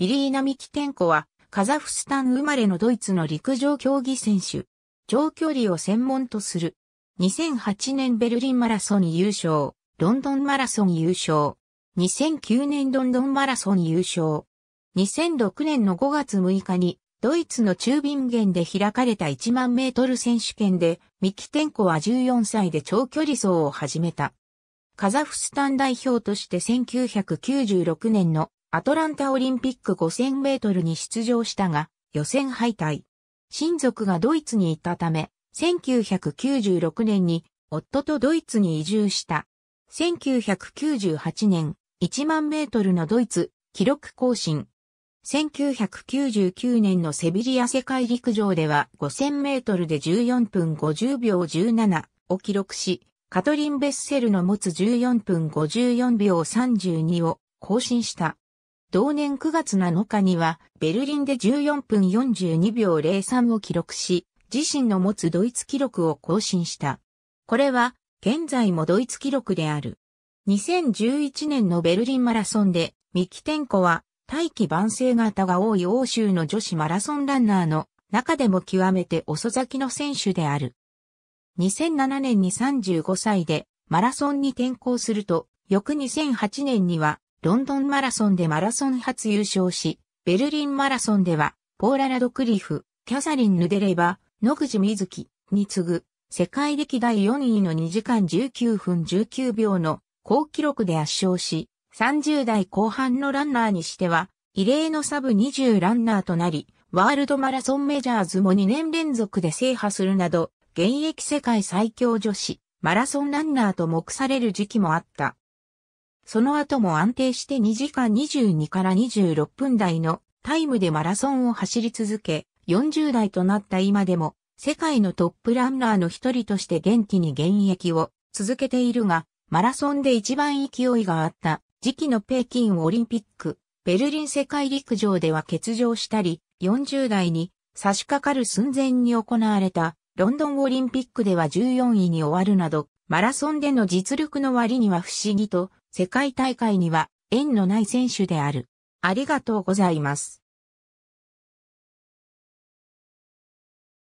イリーナ・ミキテンコは、カザフスタン生まれのドイツの陸上競技選手。長距離を専門とする。2008年ベルリンマラソン優勝、ロンドンマラソン優勝。2009年ロンドンマラソン優勝。2006年の5月6日に、ドイツの中便原で開かれた1万メートル選手権で、ミキテンコは14歳で長距離走を始めた。カザフスタン代表として1996年のアトランタオリンピック5000メートルに出場したが、予選敗退。親族がドイツに行ったため、1996年に夫とドイツに移住した。1998年、1万メートルのドイツ、記録更新。1999年のセビリア世界陸上では5000メートルで14分50秒17を記録し、カトリン・ベッセルの持つ14分54秒32を更新した。同年9月7日には、ベルリンで14分42秒03を記録し、自身の持つドイツ記録を更新した。これは、現在もドイツ記録である。2011年のベルリンマラソンで、ミキテンコは、大気晩成型が多い欧州の女子マラソンランナーの中でも極めて遅咲きの選手である。2007年に35歳でマラソンに転向すると、翌2008年にはロンドンマラソンでマラソン初優勝し、ベルリンマラソンでは、ポーラ・ラドクリフ、キャサリン・ヌデレバ、野口みずきに次ぐ、世界歴代4位の2時間19分19秒の高記録で圧勝し、30代後半のランナーにしては、異例のサブ20ランナーとなり、ワールドマラソンメジャーズも2年連続で制覇するなど、現役世界最強女子、マラソンランナーと目される時期もあった。その後も安定して2時間22から26分台のタイムでマラソンを走り続け、40代となった今でも、世界のトップランナーの一人として元気に現役を続けているが、マラソンで一番勢いがあった時期の北京オリンピック、ベルリン世界陸上では欠場したり、40代に差し掛かる寸前に行われたロンドンオリンピックでは14位に終わるなど、マラソンでの実力の割には不思議と世界大会には縁のない選手である。ありがとうございます。